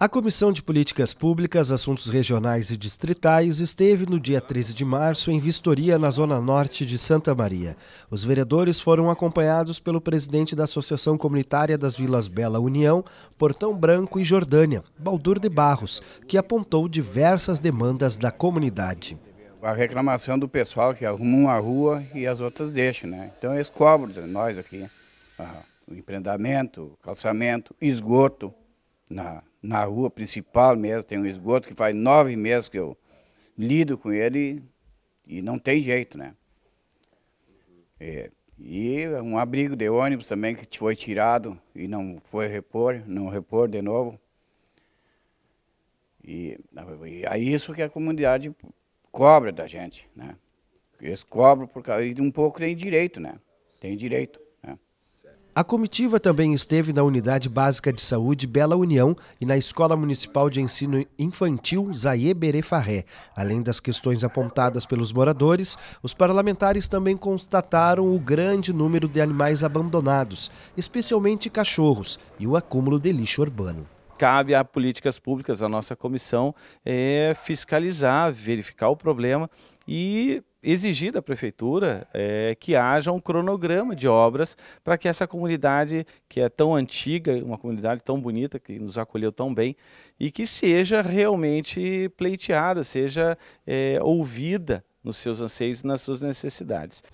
A Comissão de Políticas Públicas, Assuntos Regionais e Distritais esteve no dia 13 de março em vistoria na Zona Norte de Santa Maria. Os vereadores foram acompanhados pelo presidente da Associação Comunitária das Vilas Bela União, Portão Branco e Jordânia, Baldur de Barros, que apontou diversas demandas da comunidade. A reclamação do pessoal que arruma uma rua e as outras deixam, né? Então eles cobram nós aqui. Ah, o empreendimento, calçamento, esgoto na na rua principal mesmo, tem um esgoto que faz nove meses que eu lido com ele e não tem jeito, né? É, e um abrigo de ônibus também que foi tirado e não foi repor, não repor de novo. E, e é isso que a comunidade cobra da gente, né? Eles cobram por causa, e um pouco tem direito, né? Tem direito. A comitiva também esteve na Unidade Básica de Saúde Bela União e na Escola Municipal de Ensino Infantil Zaie Berefarré. Além das questões apontadas pelos moradores, os parlamentares também constataram o grande número de animais abandonados, especialmente cachorros, e o acúmulo de lixo urbano cabe a políticas públicas, a nossa comissão, é fiscalizar, verificar o problema e exigir da prefeitura é, que haja um cronograma de obras para que essa comunidade que é tão antiga, uma comunidade tão bonita, que nos acolheu tão bem, e que seja realmente pleiteada, seja é, ouvida nos seus anseios e nas suas necessidades.